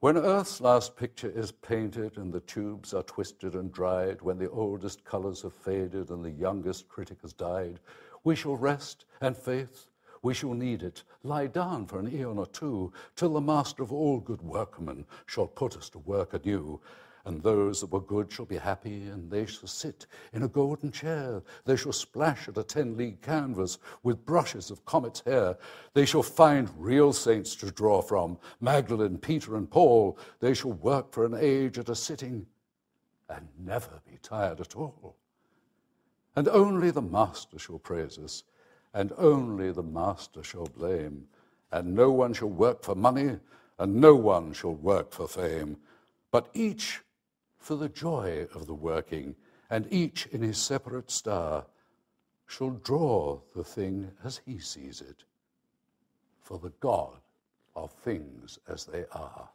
When Earth's last picture is painted and the tubes are twisted and dried, when the oldest colors have faded and the youngest critic has died, we shall rest and faith we shall need it. Lie down for an aeon or two, till the master of all good workmen shall put us to work anew. And those that were good shall be happy, and they shall sit in a golden chair. They shall splash at a ten league canvas with brushes of comet's hair. They shall find real saints to draw from magdalene Peter, and Paul. They shall work for an age at a sitting and never be tired at all. And only the Master shall praise us and only the master shall blame. And no one shall work for money, and no one shall work for fame, but each for the joy of the working, and each in his separate star shall draw the thing as he sees it, for the God of things as they are.